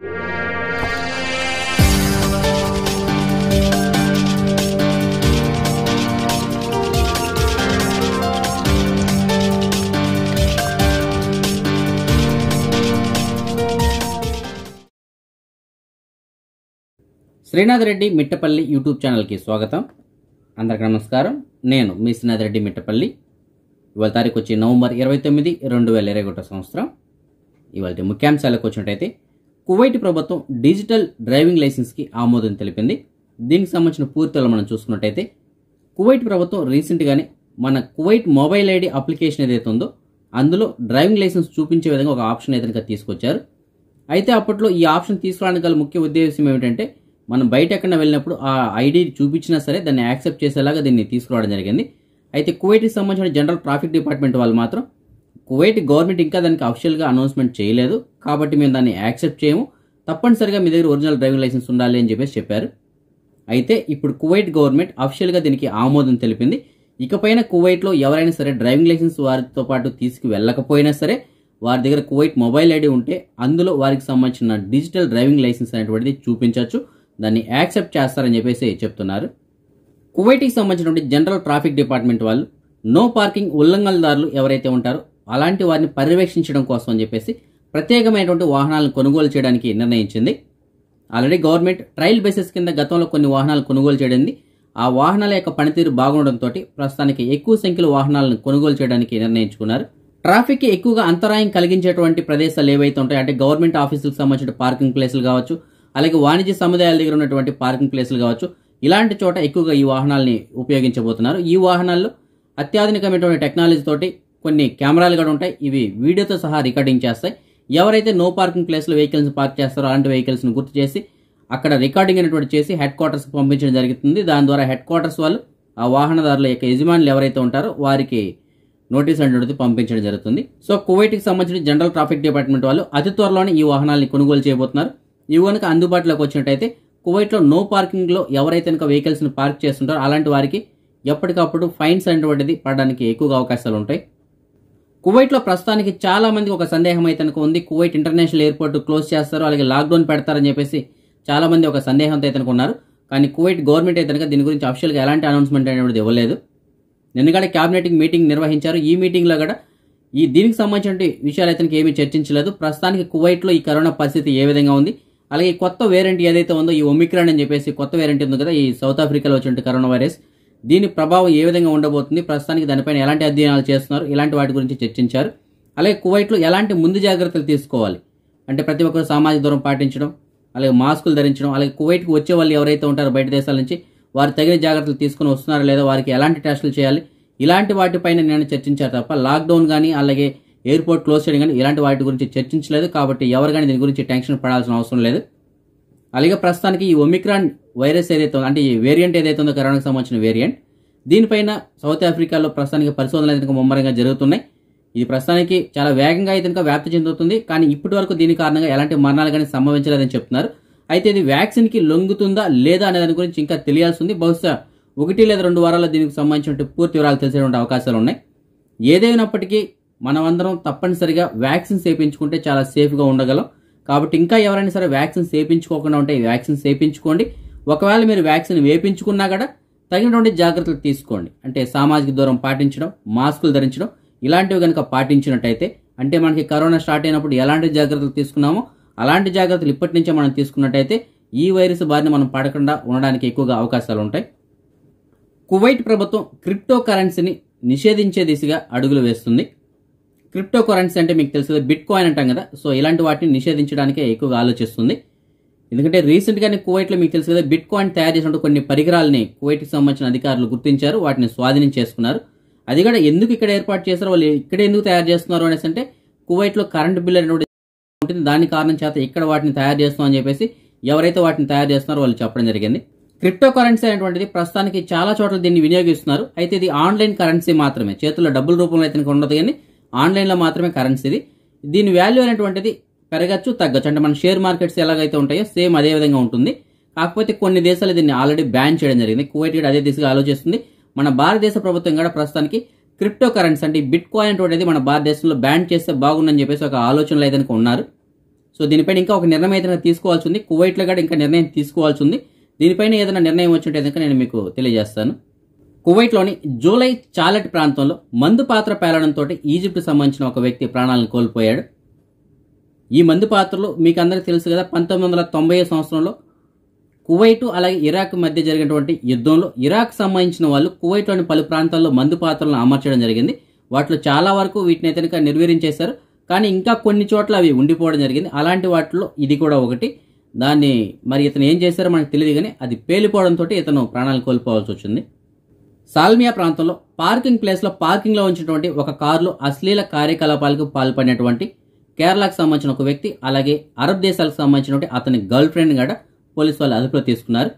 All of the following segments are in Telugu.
శ్రీనాథ్ రెడ్డి మిట్టపల్లి యూట్యూబ్ ఛానల్కి స్వాగతం అందరికి నమస్కారం నేను మీ శ్రీనాథ్ రెడ్డి మిట్టపల్లి ఇవాళ తారీఖు వచ్చి నవంబర్ ఇరవై తొమ్మిది రెండు వేల ఇరవై ఒకటో సంవత్సరం ఇవాళ ముఖ్యాంశాలకు వచ్చినట్టయితే కువైట్ ప్రభుత్వం డిజిటల్ డ్రైవింగ్ లైసెన్స్కి ఆమోదం తెలిపింది దీనికి సంబంధించిన పూర్తిలో మనం చూసుకున్నట్టయితే కువైట్ ప్రభుత్వం రీసెంట్గానే మన కువైట్ మొబైల్ ఐడి అప్లికేషన్ ఏదైతే ఉందో అందులో డ్రైవింగ్ లైసెన్స్ చూపించే విధంగా ఒక ఆప్షన్ ఏదైనా తీసుకొచ్చారు అయితే అప్పట్లో ఈ ఆప్షన్ తీసుకురావడానికి గల ముఖ్య ఉద్దేశం ఏమిటంటే మనం బయట ఎక్కడ వెళ్ళినప్పుడు ఆ ఐడి చూపించినా సరే దాన్ని యాక్సెప్ట్ చేసేలాగా దీన్ని తీసుకురావడం జరిగింది అయితే కువైట్కి సంబంధించిన జనరల్ ట్రాఫిక్ డిపార్ట్మెంట్ వాళ్ళు మాత్రం కువైట్ గవర్నమెంట్ ఇంకా దానికి అఫీషియల్గా అనౌన్స్మెంట్ చేయలేదు కాబట్టి మేము దాన్ని యాక్సెప్ట్ చేయము తప్పనిసరిగా మీ దగ్గర ఒరిజినల్ డ్రైవింగ్ లైసెన్స్ ఉండాలి అని చెప్పేసి చెప్పారు అయితే ఇప్పుడు కువైట్ గవర్నమెంట్ అఫీషియల్గా దీనికి ఆమోదం తెలిపింది ఇకపైన కువైట్లో ఎవరైనా సరే డ్రైవింగ్ లైసెన్స్ వారితో పాటు తీసుకు వెళ్ళకపోయినా సరే వారి దగ్గర కువైట్ మొబైల్ ఐడి ఉంటే అందులో వారికి సంబంధించిన డిజిటల్ డ్రైవింగ్ లైసెన్స్ అనేటువంటిది చూపించవచ్చు దాన్ని యాక్సెప్ట్ చేస్తారని చెప్పేసి చెప్తున్నారు కువైట్కి సంబంధించినటువంటి జనరల్ ట్రాఫిక్ డిపార్ట్మెంట్ వాళ్ళు నో పార్కింగ్ ఉల్లంఘనదారులు ఎవరైతే ఉంటారో అలాంటి వారిని పర్యవేక్షించడం కోసం అని చెప్పేసి ప్రత్యేకమైనటువంటి వాహనాలను కొనుగోలు చేయడానికి నిర్ణయించింది ఆల్రెడీ గవర్నమెంట్ ట్రయల్ బేసిస్ కింద గతంలో కొన్ని వాహనాలు కొనుగోలు చేయడింది ఆ వాహనాల యొక్క పనితీరు బాగుండటంతో ప్రస్తుతానికి ఎక్కువ సంఖ్యలో వాహనాలను కొనుగోలు చేయడానికి నిర్ణయించుకున్నారు ట్రాఫిక్ ఎక్కువగా అంతరాయం కలిగించేటువంటి ప్రదేశాలు ఏవైతే ఉంటాయో అంటే గవర్నమెంట్ ఆఫీసులకు సంబంధించిన పార్కింగ్ ప్లేసులు కావచ్చు అలాగే వాణిజ్య సముదాయాల దగ్గర ఉన్నటువంటి పార్కింగ్ ప్లేసులు కావచ్చు ఇలాంటి చోట ఎక్కువగా ఈ వాహనాలని ఉపయోగించబోతున్నారు ఈ వాహనాల్లో అత్యాధునికమైనటువంటి టెక్నాలజీ తోటి కొన్ని కెమెరాలు కూడా ఉంటాయి ఇవి వీడియోతో సహా రికార్డింగ్ చేస్తాయి ఎవరైతే నో పార్కింగ్ ప్లేస్లో వెహికల్స్ పార్క్ చేస్తారో అలాంటి వెహికల్స్ని గుర్తు చేసి అక్కడ రికార్డింగ్ అనేటువంటి చేసి హెడ్ క్వార్టర్స్కి పంపించడం జరుగుతుంది దాని ద్వారా హెడ్ క్వార్టర్స్ వాళ్ళు ఆ వాహనదారుల యొక్క యజమానులు ఎవరైతే ఉంటారో వారికి నోటీస్ అనేటువంటిది పంపించడం జరుగుతుంది సో కువైట్కి సంబంధించిన జనరల్ ట్రాఫిక్ డిపార్ట్మెంట్ వాళ్ళు అతి త్వరలోనే ఈ వాహనాలని కొనుగోలు చేయబోతున్నారు ఇవి కనుక అందుబాటులోకి వచ్చినట్టయితే కువైట్లో నో పార్కింగ్లో ఎవరైతే కనుక వెహికల్స్ని పార్క్ చేస్తుంటారో అలాంటి వారికి ఎప్పటికప్పుడు ఫైన్స్ అనేటువంటిది పడడానికి ఎక్కువగా అవకాశాలు ఉంటాయి కువైట్లో ప్రస్తుతానికి చాలా మందికి ఒక సందేహం అయితే ఉంది కువైట్ ఇంటర్నేషనల్ ఎయిర్పోర్ట్ క్లోజ్ చేస్తారు అలాగే లాక్డౌన్ పెడతారని చెప్పేసి చాలా మంది ఒక సందేహంతో అయితే ఉన్నారు కానీ కువైట్ గవర్నమెంట్ అయితే దీని గురించి గా ఎలాంటి అనౌన్స్మెంట్ అనేది ఇవ్వలేదు నిన్న కూడా క్యాబినెట్ మీటింగ్ నిర్వహించారు ఈ మీటింగ్లో కూడా ఈ దీనికి సంబంధించిన విషయాలు అయితే ఏమీ చర్చించలేదు ప్రస్తుతానికి కువైట్లో ఈ కరోనా పరిస్థితి ఏ విధంగా ఉంది అలాగే కొత్త వేరియంట్ ఏదైతే ఉందో ఈ ఒమిక్రాన్ అని చెప్పేసి కొత్త వేరియంట్ ఉంది కదా ఈ సౌత్ ఆఫ్రికాలో వచ్చిన కరోనా వైరస్ దీని ప్రభావం ఏ విధంగా ఉండబోతుంది ప్రస్తుతానికి దానిపైన ఎలాంటి అధ్యయనాలు చేస్తున్నారు ఇలాంటి వాటి గురించి చర్చించారు అలాగే కువైట్లో ఎలాంటి ముందు జాగ్రత్తలు తీసుకోవాలి అంటే ప్రతి ఒక్కరు సామాజిక దూరం పాటించడం అలాగే మాస్కులు ధరించడం అలాగే కువైట్కి వచ్చే వాళ్ళు ఎవరైతే ఉంటారో బయట దేశాల నుంచి వారు తగిన జాగ్రత్తలు తీసుకుని వస్తున్నారా లేదా వారికి ఎలాంటి టెస్టులు చేయాలి ఇలాంటి వాటిపైన నేను చర్చించారు తప్ప లాక్డౌన్ కానీ అలాగే ఎయిర్పోర్ట్ క్లోజ్ చేయడం కానీ ఇలాంటి వాటి గురించి చర్చించలేదు కాబట్టి ఎవరు కానీ దీని గురించి టెన్షన్ పడాల్సిన అవసరం లేదు అలాగే ప్రస్తుతానికి ఈ ఒమిక్రాన్ వైరస్ ఏదైతే అంటే ఈ వేరియంట్ ఏదైతే ఉందో కరోనాకు సంబంధించిన వేరియంట్ దీనిపైన సౌత్ ఆఫ్రికాలో ప్రస్తుతానికి పరిశోధనలు అయితే ముమ్మరంగా జరుగుతున్నాయి ఇది ప్రస్తుతానికి చాలా వేగంగా అయితే కనుక వ్యాప్తి చెందుతుంది కానీ ఇప్పటి వరకు దీని కారణంగా ఎలాంటి మరణాలు కానీ సంభవించలేదని చెప్తున్నారు అయితే ఇది వ్యాక్సిన్కి లొంగుతుందా లేదా అనే దాని గురించి ఇంకా తెలియాల్సి ఉంది బహుశా ఒకటి లేదా రెండు వారాల్లో దీనికి సంబంధించిన పూర్తి వివరాలు తెలిసేటువంటి అవకాశాలు ఉన్నాయి ఏదైనప్పటికీ మనమందరం తప్పనిసరిగా వ్యాక్సిన్ సేపించుకుంటే చాలా సేఫ్గా ఉండగలం కాబట్టి ఇంకా ఎవరైనా సరే వ్యాక్సిన్ చేయించుకోకుండా ఉంటే వ్యాక్సిన్ చేయించుకోండి ఒకవేళ మీరు వ్యాక్సిన్ వేయించుకున్నా కూడా తగినటువంటి జాగ్రత్తలు తీసుకోండి అంటే సామాజిక దూరం పాటించడం మాస్కులు ధరించడం ఇలాంటివి కనుక పాటించినట్టయితే అంటే మనకి కరోనా స్టార్ట్ అయినప్పుడు ఎలాంటి జాగ్రత్తలు తీసుకున్నామో అలాంటి జాగ్రత్తలు ఇప్పటి నుంచే మనం తీసుకున్నట్టయితే ఈ వైరస్ బారిన మనం పడకుండా ఉండడానికి ఎక్కువగా అవకాశాలు ఉంటాయి కువైట్ ప్రభుత్వం క్రిప్టో కరెన్సీని నిషేధించే దిశగా అడుగులు వేస్తుంది క్రిప్టో కరెన్సీ అంటే మీకు తెలుసు బిట్ కాయిన్ అంటాం కదా సో ఇలాంటి వాటిని నిషేధించడానికే ఎక్కువగా ఆలోచిస్తుంది ఎందుకంటే రీసెంట్గానే కువైట్లో మీకు తెలుసు కదా బిట్ కాయిన్ తయారు చేసినటువంటి కొన్ని పరికరాలని కువైట్కి సంబంధించిన అధికారులు గుర్తించారు వాటిని స్వాధీనం చేసుకున్నారు అది కూడా ఎందుకు ఇక్కడ ఏర్పాటు చేశారు వాళ్ళు ఇక్కడ ఎందుకు తయారు చేస్తున్నారు అనేసి అంటే కువైట్లో కరెంట్ బిల్ అనేది ఉంటుంది దాని కారణం చేత ఇక్కడ వాటిని తయారు చేస్తామని అని చెప్పేసి ఎవరైతే వాటిని తయారు చేస్తున్నారో వాళ్ళు చెప్పడం జరిగింది క్రిప్టో కరెన్సీ అనేటువంటిది ప్రస్తుతానికి చాలా చోట్ల దీన్ని వినియోగిస్తున్నారు అయితే ఇది ఆన్లైన్ కరెన్సీ మాత్రమే చేతుల్లో డబ్బుల రూపంలో అయితే ఉండదు కానీ ఆన్లైన్లో మాత్రమే కరెన్సీది దీని వాల్యూ అనేటువంటిది పెరగచ్చు తగ్గచ్చు అంటే మన షేర్ మార్కెట్స్ ఎలాగైతే ఉంటాయో సేమ్ అదే విధంగా ఉంటుంది కాకపోతే కొన్ని దేశాలు దీన్ని ఆల్రెడీ బ్యాన్ చేయడం జరిగింది కువైట్ కూడా అదే దిశగా ఆలోచిస్తుంది మన భారతదేశ ప్రభుత్వం కూడా ప్రస్తుతానికి క్రిప్టో కరెన్సీ అంటే బిట్ కాయిన్ అనేది మన భారతదేశంలో బ్యాన్ చేస్తే బాగుందని చెప్పేసి ఒక ఆలోచనలు అయితే ఉన్నారు సో దీనిపైన ఇంకా ఒక నిర్ణయం అయితే తీసుకోవాల్సి ఉంది కువైట్లో కూడా ఇంకా నిర్ణయం తీసుకోవాల్సి ఉంది దీనిపైన ఏదైనా నిర్ణయం వచ్చినట్టు నేను మీకు తెలియజేస్తాను కువైట్లోని జూలై చాలెట్ ప్రాంతంలో మందు పాత్ర పేలడంతో ఈజిప్ట్ సంబంధించిన ఒక వ్యక్తి ప్రాణాలను కోల్పోయాడు ఈ మందు పాత్రలు మీకు అందరికీ తెలుసు కదా పంతొమ్మిది వందల తొంభై సంవత్సరంలో కువైట్ అలాగే ఇరాక్ మధ్య జరిగినటువంటి యుద్ధంలో ఇరాక్ సంబంధించిన వాళ్ళు కువైట్లోని పలు ప్రాంతాల్లో మందు పాత్రలను అమర్చడం జరిగింది వాటిలో చాలా వరకు వీటిని అయితే నిర్వీరించేశారు కానీ ఇంకా కొన్ని చోట్ల అవి ఉండిపోవడం జరిగింది అలాంటి వాటిలో ఇది కూడా ఒకటి దాన్ని మరి ఇతను ఏం చేశారో మనకు తెలియదు కానీ అది పేలిపోవడంతో ఇతను ప్రాణాలు కోల్పోవాల్సి వచ్చింది సాల్మియా ప్రాంతంలో పార్కింగ్ ప్లేస్లో పార్కింగ్లో ఉంచినటువంటి ఒక కారులో అశ్లీల కార్యకలాపాలకు పాల్పడినటువంటి కేరళకు సంబంధించిన ఒక వ్యక్తి అలాగే అరబ్ దేశాలకు సంబంధించినటువంటి అతని గర్ల్ ఫ్రెండ్ గడ పోలీసు వాళ్ళు అదుపులో తీసుకున్నారు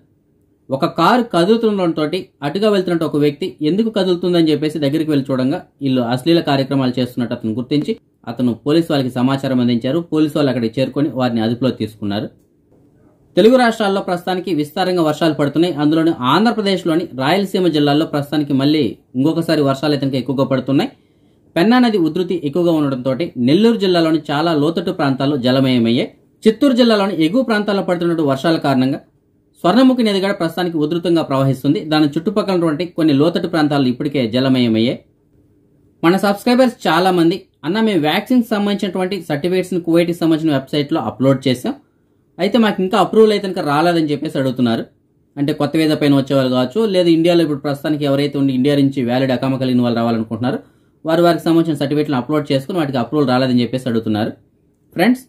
ఒక కారు కదులుతుండటంతో అటుగా వెళ్తున్న ఒక వ్యక్తి ఎందుకు కదులుతుందని చెప్పేసి దగ్గరికి వెళ్ళి చూడంగా వీళ్ళు అశ్లీల కార్యక్రమాలు చేస్తున్నట్టు అతను గుర్తించి అతను పోలీసు వాళ్ళకి సమాచారం అందించారు పోలీసు వాళ్ళు అక్కడికి చేరుకొని వారిని అదుపులో తీసుకున్నారు తెలుగు రాష్ట్రాల్లో ప్రస్తుతానికి విస్తారంగా వర్షాలు పడుతున్నాయి అందులోని ఆంధ్రప్రదేశ్లోని రాయలసీమ జిల్లాల్లో ప్రస్తుతానికి మళ్ళీ ఇంకొకసారి వర్షాలు అయితే ఎక్కువగా పడుతున్నాయి పెన్నా నది ఉధృతి ఎక్కువగా ఉండడంతో నెల్లూరు జిల్లాలోని చాలా లోతట్టు ప్రాంతాల్లో జలమయమయ్యాయి చిత్తూరు జిల్లాలోని ఎగువ ప్రాంతాల్లో పడుతున్నటువంటి వర్షాల కారణంగా స్వర్ణముఖి నది కూడా ప్రస్తుతానికి ఉధృతంగా ప్రవహిస్తుంది దాని చుట్టుపక్కలటువంటి కొన్ని లోతట్టు ప్రాంతాలు ఇప్పటికే జలమయమయ్యాయి మన సబ్స్క్రైబర్స్ చాలా మంది అన్న మేము వ్యాక్సిన్ సంబంధించినటువంటి సర్టిఫికేట్స్ కువైట్కి సంబంధించిన వెబ్సైట్లో అప్లోడ్ చేసాం అయితే మాకు ఇంకా అప్రూవల్ అయితే కనుక రాలేదని చెప్పేసి అడుగుతున్నారు అంటే కొత్త వీసా పైన వచ్చేవాళ్ళు కావచ్చు లేదా ఇండియాలో ఇప్పుడు ప్రస్తుతానికి ఎవరైతే ఉండి ఇండియా నుంచి వ్యాలిడ్ అకామ కలిగిన వాళ్ళు రావాలనుకుంటున్నారు వారు వారికి సంబంధించిన సర్టిఫికేట్లను అప్లోడ్ చేసుకుని వాటికి అప్రూవల్ రాలేదని చెప్పేసి అడుగుతున్నారు ఫ్రెండ్స్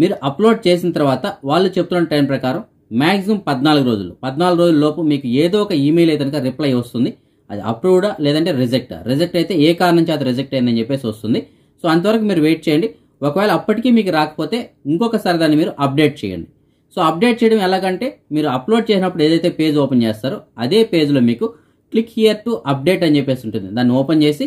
మీరు అప్లోడ్ చేసిన తర్వాత వాళ్ళు చెప్తున్న టైం ప్రకారం మ్యాక్సిమం పద్నాలుగు రోజులు పద్నాలుగు రోజుల లోపు మీకు ఏదో ఒక ఈమెయిల్ అయితే కనుక రిప్లై వస్తుంది అది అప్రూవ్డా లేదంటే రిజెక్ట్ రిజెక్ట్ అయితే ఏ కారణం చేత రిజెక్ట్ అయిందని చెప్పేసి వస్తుంది సో అంతవరకు మీరు వెయిట్ చేయండి ఒకవేళ అప్పటికీ మీకు రాకపోతే ఇంకొకసారి దాన్ని మీరు అప్డేట్ చేయండి సో అప్డేట్ చేయడం ఎలాగంటే మీరు అప్లోడ్ చేసినప్పుడు ఏదైతే పేజ్ ఓపెన్ చేస్తారో అదే పేజ్లో మీకు క్లిక్ హియర్ టు అప్డేట్ అని చెప్పేసి ఉంటుంది దాన్ని ఓపెన్ చేసి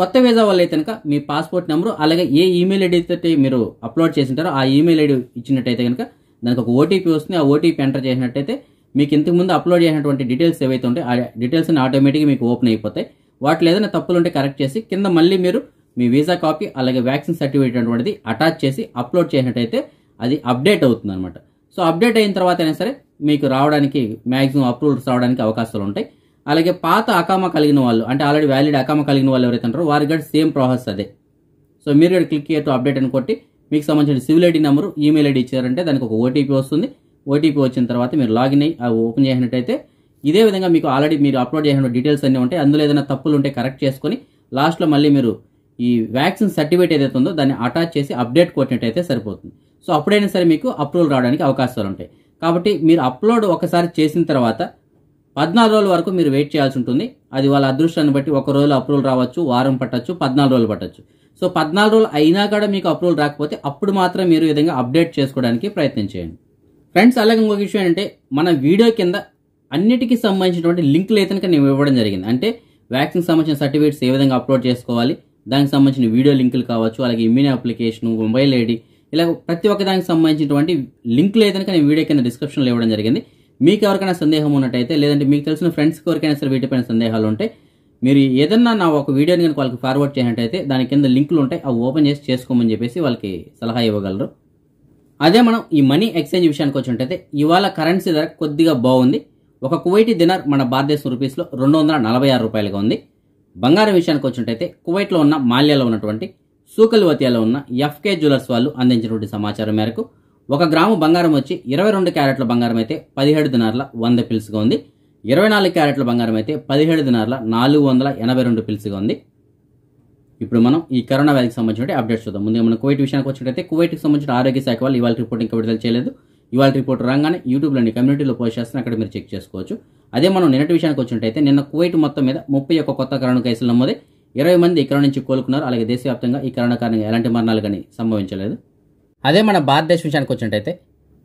కొత్త వీజా వల్ల అయితే కనుక మీ పాస్పోర్ట్ నెంబరు అలాగే ఏ ఈమెయిల్ ఐడి అయితే మీరు అప్లోడ్ చేసింటారో ఆ ఈమెయిల్ ఐడి ఇచ్చినట్టయితే కనుక దానికి ఒక ఓటీపీ వస్తుంది ఆ ఓటీపీ ఎంటర్ చేసినట్టయితే మీకు ఇంతకుముందు అప్లోడ్ చేసినటువంటి డీటెయిల్స్ ఏవైతే ఉంటాయి ఆ డీటెయిల్స్ ఆటోమేటిక్గా మీకు ఓపెన్ అయిపోతాయి వాటిలో ఏదైనా తప్పులు ఉంటే కరెక్ట్ చేసి కింద మళ్ళీ మీరు మీ వీసా కాపీ అలాగే వ్యాక్సిన్ సర్టిఫికేట్ అనేటువంటిది అటాచ్ చేసి అప్లోడ్ చేసినట్టయితే అది అప్డేట్ అవుతుంది అనమాట సో అప్డేట్ అయిన తర్వాత అయినా సరే మీకు రావడానికి మ్యాక్సిమం అప్రూవల్స్ రావడానికి అవకాశాలు ఉంటాయి అలాగే పాత అకామా కలిగిన వాళ్ళు అంటే ఆల్రెడీ వ్యాలిడ్ అకామా కలిగిన వాళ్ళు ఎవరైతే ఉంటారో వారికి కూడా సేమ్ ప్రాసెస్ అదే సో మీరు కూడా క్లిక్ చేయటం అప్డేట్ అని కొట్టి మీకు సంబంధించిన civil ID number email ID ఇచ్చారంటే దానికి ఒక ఓటీపీ వస్తుంది ఓటీపీ వచ్చిన తర్వాత మీరు లాగిన్ అయ్యి ఓపెన్ చేసినట్టయితే ఇదే విధంగా మీకు ఆల్రెడీ మీరు అప్లోడ్ చేసిన డీటెయిల్స్ అన్నీ ఉంటాయి అందులో ఏదైనా తప్పులు ఉంటే కరెక్ట్ చేసుకొని లాస్ట్లో మళ్ళీ మీరు ఈ వ్యాక్సిన్ సర్టిఫికేట్ ఏదైతే ఉందో దాన్ని అటాచ్ చేసి అప్డేట్ కొట్టినట్టయితే సరిపోతుంది సో అప్పుడైనా సరే మీకు అప్రూవల్ రావడానికి అవకాశాలు ఉంటాయి కాబట్టి మీరు అప్లోడ్ ఒకసారి చేసిన తర్వాత పద్నాలుగు రోజుల వరకు మీరు వెయిట్ చేయాల్సి ఉంటుంది అది వాళ్ళ అదృష్టాన్ని బట్టి ఒక రోజులో అప్రూవల్ రావచ్చు వారం పట్టచ్చు పద్నాలుగు రోజులు పట్టచ్చు సో పద్నాలుగు రోజులు అయినా కూడా మీకు అప్రూవల్ రాకపోతే అప్పుడు మాత్రం మీరు విధంగా అప్డేట్ చేసుకోవడానికి ప్రయత్నం చేయండి ఫ్రెండ్స్ అలాగే ఇంకొక విషయం ఏంటంటే మన వీడియో కింద అన్నిటికీ సంబంధించినటువంటి లింకులు అయితే నేను ఇవ్వడం జరిగింది అంటే వ్యాక్సిన్ సంబంధించిన సర్టిఫికేట్స్ ఏ విధంగా అప్లోడ్ చేసుకోవాలి దానికి సంబంధించిన వీడియో లింకులు కావచ్చు అలాగే ఇమ్యూని అప్లికేషన్ మొబైల్ ఐడి ఇలా ప్రతి ఒక్క దానికి సంబంధించినటువంటి లింకులు ఏదైనా కానీ వీడియో కింద డిస్క్రిప్షన్లో ఇవ్వడం జరిగింది మీకు ఎవరికైనా సందేహం ఉన్నట్టయితే లేదంటే మీకు తెలిసిన ఫ్రెండ్స్కి ఎవరికైనా సరే వీటిపైన సందేహాలు ఉంటే మీరు ఏదన్నా నా ఒక వీడియోని కనుక వాళ్ళకి ఫార్వర్డ్ చేసినట్టయితే దాని కింద లింకులు ఉంటాయి అవి ఓపెన్ చేసి చేసుకోమని చెప్పేసి వాళ్ళకి సలహా ఇవ్వగలరు అదే మనం ఈ మనీ ఎక్స్చేంజ్ విషయానికి వచ్చినట్టయితే ఇవాళ కరెన్సీ ధర కొద్దిగా బాగుంది ఒక కువైటీ దినార్ మన భారతదేశం రూపీస్లో రెండు వందల నలభై ఆరు రూపాయలుగా ఉంది బంగారం విషయానికి వచ్చినట్టయితే కువైట్లో ఉన్న మాల్యాలో ఉన్నటువంటి వతియాలో ఉన్న ఎఫ్కే జ్యువెలర్స్ వాళ్ళు అందించినటువంటి సమాచారం మేరకు ఒక గ్రాము బంగారం వచ్చి ఇరవై రెండు క్యారెట్ల బంగారం అయితే పదిహేడు దినార్ల వంద పిల్స్గా ఉంది ఇరవై నాలుగు క్యారెట్ల బంగారం అయితే పదిహేడు దినార్ల నాలుగు వందల ఎనభై రెండు పిల్స్గా ఉంది ఇప్పుడు మనం ఈ కరోనా వ్యాధికి సంబంధించిన అప్డేట్స్ చూద్దాం ముందుగా మనం కువైట్ విషయానికి వచ్చినట్టయితే కువైట్కి సంబంధించిన ఆరోగ్య శాఖ వాళ్ళు ఇవాళ రిపోర్ట్ ఇంకా విడుదల చేయలేదు ఇవాళ రిపోర్ట్ రాగానే యూట్యూబ్లోని కమ్యూనిటీలో పోస్ట్ చేస్తున్నా అక్కడ మీరు చెక్ చేసుకోవచ్చు అదే మనం నిన్నటి విషయానికి వచ్చినట్టయితే నిన్న కువైట్ మొత్తం మీద ముప్పై ఒక్క కొత్త కరోనా కేసులు నమోదై ఇరవై మంది ఇక్కడ నుంచి కోలుకున్నారు అలాగే దేశవ్యాప్తంగా ఈ కరోనా కారణంగా ఎలాంటి మరణాలు కానీ సంభవించలేదు అదే మన భారతదేశం విషయానికి వచ్చినట్టయితే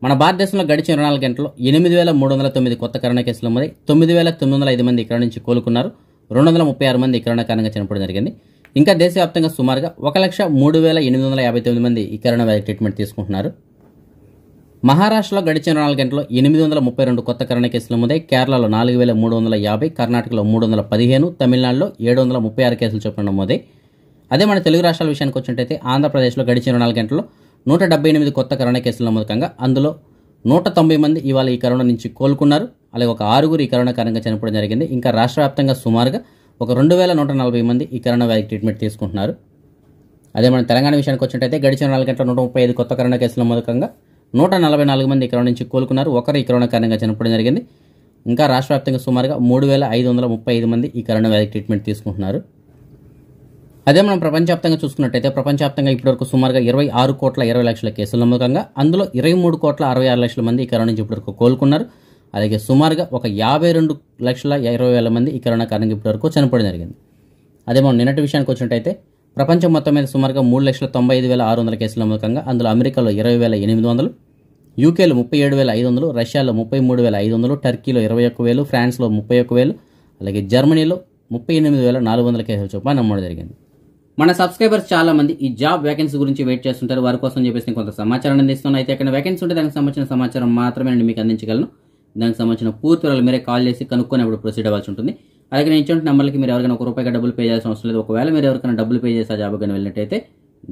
మన భారతదేశంలో గడిచిన ఇరవై నాలుగు గంటల్లో ఎనిమిది వేల మూడు వందల తొమ్మిది కొత్త కరోనా కేసులు నమోదై తొమ్మిది వేల తొమ్మిది వందల ఐదు మంది ఇక్కడ నుంచి కోలుకున్నారు రెండు వందల ముప్పై ఆరు మంది కరోనా కారణంగా చనిపోవడం జరిగింది ఇంకా దేశవ్యాప్తంగా సుమారుగా ఒక లక్ష మూడు వేల ఎనిమిది వందల యాభై తొమ్మిది మంది ఈ కరోనా ట్రీట్మెంట్ తీసుకుంటున్నారు మహారాష్ట్రలో గడిచిన నాలుగు గంటల్లో ఎనిమిది వందల ముప్పై రెండు కొత్త కరోనా కేసులు నమోదై కేరళలో నాలుగు వేల మూడు వందల యాభై కర్ణాటకలో మూడు వందల పదిహేను తమిళనాడులో ఏడు వందల ముప్పై ఆరు కేసులు చొప్పున నమోదై అదే మన తెలుగు రాష్ట్రాల విషయానికి వచ్చినట్టయితే ఆంధ్రప్రదేశ్లో గడిచిన నాలుగు గంటల్లో నూట డెబ్బై ఎనిమిది కొత్త కరోనా కేసులు నమోదకంగా అందులో నూట తొంభై మంది ఇవాళ ఈ కరోనా నుంచి కోలుకున్నారు అలాగే ఒక ఆరుగురు ఈ కరోనా కారణంగా చనిపోవడం జరిగింది ఇంకా రాష్ట్ర వ్యాప్తంగా సుమారుగా ఒక రెండు వేల నూట నలభై మంది ఈ కరోనా వ్యాధి ట్రీట్మెంట్ తీసుకుంటున్నారు అదే మన తెలంగాణ విషయానికి వచ్చినట్టయితే గడిచిన నాలుగు గంటల నూట ముప్పై ఐదు కొత్త కరోనా కేసులు నమోదకంగా నూట నలభై నాలుగు మంది కరోనా నుంచి కోలుకున్నారు ఒకరు ఈ కరోనా కారణంగా చనిపోవడం జరిగింది ఇంకా రాష్ట్ర వ్యాప్తంగా సుమారుగా మూడు వేల ఐదు వందల ముప్పై ఐదు మంది ఈ కరోనా వ్యాధి ట్రీట్మెంట్ తీసుకుంటున్నారు అదే మనం ప్రపంచవ్యాప్తంగా చూసుకున్నట్టయితే ప్రపంచవ్యాప్తంగా ఇప్పటివరకు సుమారుగా ఇరవై ఆరు కోట్ల ఇరవై లక్షల కేసులు నమ్మకంగా అందులో ఇరవై మూడు కోట్ల అరవై ఆరు లక్షల మంది ఈ కరోనా నుంచి ఇప్పటివరకు కోలుకున్నారు అలాగే సుమారుగా ఒక యాభై రెండు లక్షల ఇరవై వేల మంది ఈ కరోనా కారణంగా ఇప్పటివరకు చనిపోవడం జరిగింది అదే మనం నిన్నటి విషయానికి వచ్చినట్టయితే ప్రపంచం మొత్తం మీద సుమారుగా మూడు లక్షల తొంభై ఐదు వేల ఆరు వందల కేసుల నమ్మకంగా అందులో అమెరికాలో ఇరవై వేల ఎనిమిది వందలు యూకేలో ముప్పై ఏడు వేల ఐదు వందలు రష్యాలో ముప్పై మూడు వేల ఐదు వందలు టర్కీలో ఇరవై ఒక్క వేలు ఫ్రాన్స్లో ముప్పై ఒక్క వేలు అలాగే జర్మనీలో ముప్పై ఎనిమిది వేల నాలుగు వందల కేసులు చొప్పున నమోదు జరిగింది మన సబ్స్క్రైబర్స్ చాలా మంది ఈ జాబ్ వేకెన్సీ గురించి వెయిట్ చేస్తుంటారు వారి కోసం చెప్పేసి కొంత సమాచారం అందిస్తున్నాను అయితే అక్కడ వేకెన్సీ ఉంటే దానికి సంబంధించిన సమాచారం మాత్రమే నేను మీకు అందించగలను దానికి సంబంధించిన పూర్తి వివరాలు మీరే కాల్ చేసి కనుక్కునేప్పుడు ప్రొసీడ్ అవ్వాల్సి ఉంటుంది అలాగే నేను ఇచ్చిన నెంబర్కి మీరు ఎవరికైనా ఒక రూపాయి డబ్బులు పే చేయాల్సిన అవసరం లేదు ఒకవేళ మీరు ఎవరికైనా డబ్బులు పే చేసే ఆ కానీ వెళ్ళినట్టయితే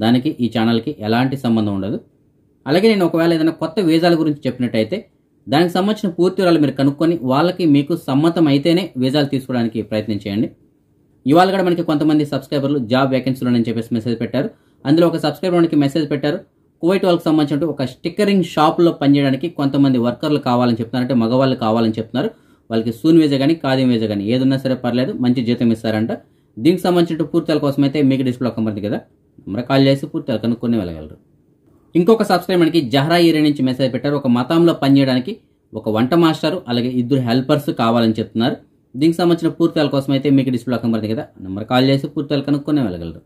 దానికి ఈ ఛానల్కి ఎలాంటి సంబంధం ఉండదు అలాగే నేను ఒకవేళ ఏదైనా కొత్త వీజాల గురించి చెప్పినట్టయితే దానికి సంబంధించిన పూర్తి వివరాలు మీరు కనుక్కొని వాళ్ళకి మీకు సమ్మతం అయితేనే వీజాలు తీసుకోవడానికి ప్రయత్నం చేయండి ఇవాళ కూడా మనకి కొంతమంది సబ్స్క్రైబర్లు జాబ్ అని చెప్పేసి మెసేజ్ పెట్టారు అందులో ఒక సబ్స్క్రైబర్కి మెసేజ్ పెట్టారు కువైట్ వాళ్ళకి సంబంధించిన ఒక స్టిక్కరింగ్ షాప్లో పనిచేయడానికి కొంతమంది వర్కర్లు కావాలని చెప్తున్నారు అంటే మగవాళ్ళు కావాలని చెప్తున్నారు వాళ్ళకి సూన్ వేజా కానీ కాదీం వేజా కానీ ఏదన్నా సరే పర్లేదు మంచి జీతం ఇస్తారంట దీనికి సంబంధించిన పూర్తి కోసం అయితే మీకు డిస్ప్లే కంపెనీ కదా మరి కాల్ చేసి పూర్తి కనుక్కొని వెళ్ళగలరు ఇంకొక మనకి జహరా ఏరియా నుంచి మెసేజ్ పెట్టారు ఒక మతంలో పనిచేయడానికి ఒక వంట మాస్టర్ అలాగే ఇద్దరు హెల్పర్స్ కావాలని చెప్తున్నారు దీనికి సంబంధించిన పూర్తిల కోసం అయితే మీకు డిస్ప్లే నెంబర్ కదా నెంబర్ కాల్ చేసి పూర్తిలు కనుక్కొని వెళ్ళగలరు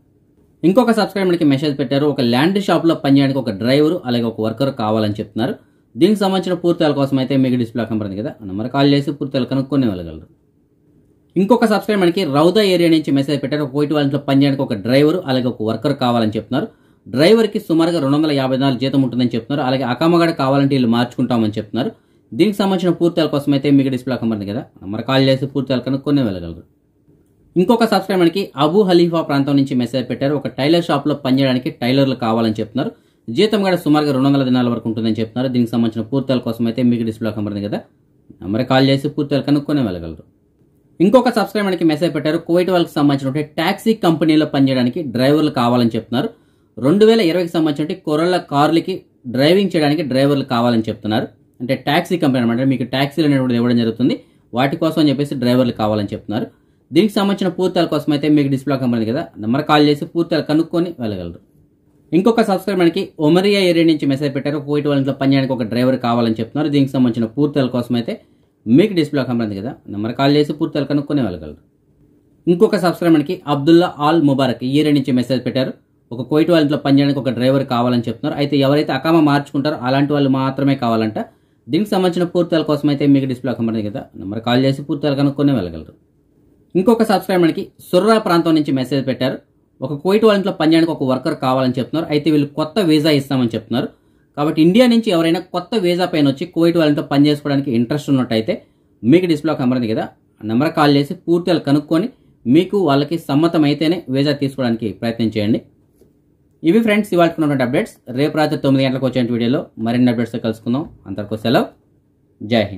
ఇంకొక సబ్స్క్రైబర్కి మెసేజ్ పెట్టారు ఒక ల్యాండ్ షాప్లో పనిచేయడానికి ఒక డ్రైవర్ అలాగే ఒక వర్కర్ కావాలని చెప్తున్నారు దీనికి సంబంధించిన పూర్తిల కోసం అయితే మీకు డిస్ప్లే నెంబర్ కదా నెంబర్ కాల్ చేసి పూర్తిలు కనుక్కొని వెళ్ళగలరు ఇంకొక సబ్స్క్రైబర్కి రౌదా ఏరియా నుంచి మెసేజ్ పెట్టారు ఒక వైట్ వాళ్ళ పనిచేయడానికి ఒక డ్రైవర్ అలాగే ఒక వర్కర్ కావాలని చెప్తున్నారు డ్రైవర్కి సుమారుగా రెండు వందల యాభై నాలుగు జీతం ఉంటుందని చెప్తున్నారు అలాగే అకామగాడ కావాలంటే వీళ్ళు మార్చుకుంటామని చెప్తున్నారు దీనికి సంబంధించిన పూర్తిల కోసం అయితే మీకు డిస్ప్లే కంపెనీ కదా మరి కాల్ చేసి పూర్తిలు కొన్ని వెళ్ళగలరు ఇంకొక సబ్స్క్రైబర్కి అబు హలీఫా ప్రాంతం నుంచి మెసేజ్ పెట్టారు ఒక టైలర్ షాప్లో పనిచేయడానికి టైలర్లు కావాలని చెప్తున్నారు జీతం కూడా సుమారుగా రెండు వందల దినాల వరకు ఉంటుందని చెప్తున్నారు దీనికి సంబంధించిన పూర్తిల కోసం అయితే మీకు డిస్ప్లే కంపెనీ కదా నెంబర్ కాల్ చేసి పూర్తిలు కొన్ని వెళ్ళగలరు ఇంకొక సబ్స్క్రైబర్కి మెసేజ్ పెట్టారు కువైట్ వాళ్ళకి సంబంధించిన ట్యాక్సీ కంపెనీలో పనిచేయడానికి డ్రైవర్లు కావాలని చెప్తున్నారు రెండు వేల ఇరవైకి సంబంధించి కొరళ్ళ కార్లకి డ్రైవింగ్ చేయడానికి డ్రైవర్లు కావాలని చెప్తున్నారు అంటే ట్యాక్సీ కంపెనీ అనమాట మీకు ట్యాక్సీలు అనేటువంటిది ఇవ్వడం జరుగుతుంది వాటి కోసం అని చెప్పేసి డ్రైవర్లు కావాలని చెప్తున్నారు దీనికి సంబంధించిన పూర్తాల కోసం అయితే మీకు డిస్ప్లే కంపెనీ కదా నెంబర్ కాల్ చేసి పూర్తాలు కనుక్కొని వెళ్ళగలరు ఇంకొక సబ్స్క్రైబర్ మనకి ఒమరియా ఏరియా నుంచి మెసేజ్ పెట్టారు కోయిట్ వాళ్ళ ఇంట్లో పనిచేయడానికి ఒక డ్రైవర్ కావాలని చెప్తున్నారు దీనికి సంబంధించిన పూర్తాల కోసం అయితే మీకు డిస్ప్లే కంపెనీ కదా నెంబర్ కాల్ చేసి పూర్తాలు కనుక్కొని వెళ్ళగలరు ఇంకొక సబ్స్క్రైబర్ మనకి అబ్దుల్లా ఆల్ ముబారక్ ఏరియా నుంచి మెసేజ్ పెట్టారు ఒక కోయిట్ వాళ్ళ ఇంట్లో పనిచేయడానికి ఒక డ్రైవర్ కావాలని చెప్తున్నారు అయితే ఎవరైతే అకామ మార్చుకుంటారో అలాంటి వాళ్ళు మాత్రమే కావాలంట దీనికి సంబంధించిన పూర్తాల కోసం అయితే మీకు డిస్ప్లే కంపెనీ కదా నెంబర్ కాల్ చేసి పూర్తాలు కనుక్కొని వెళ్ళగలరు ఇంకొక సబ్స్క్రైబ్ మనకి సుర్రా ప్రాంతం నుంచి మెసేజ్ పెట్టారు ఒక కోయిట్ వాళ్ళ ఇంట్లో పనిచేయడానికి ఒక వర్కర్ కావాలని చెప్తున్నారు అయితే వీళ్ళు కొత్త వీజా ఇస్తామని చెప్తున్నారు కాబట్టి ఇండియా నుంచి ఎవరైనా కొత్త వీజా పైన వచ్చి కోయిట్ వాళ్ళతో పని చేసుకోవడానికి ఇంట్రెస్ట్ ఉన్నట్టయితే మీకు డిస్ప్లే నెంబర్ కదా నెంబర్ కాల్ చేసి పూర్తిగా కనుక్కొని మీకు వాళ్ళకి సమ్మతం అయితేనే వీజా తీసుకోవడానికి ప్రయత్నం చేయండి ఇవి ఫ్రెండ్స్ ఇవాళ అప్డేట్స్ రేపు రాత్రి తొమ్మిది గంటలకు వచ్చే వీడియోలో మరిన్ని అప్డేట్స్తో కలుసుకుందాం అంతవరకు సెలవు జై హింద్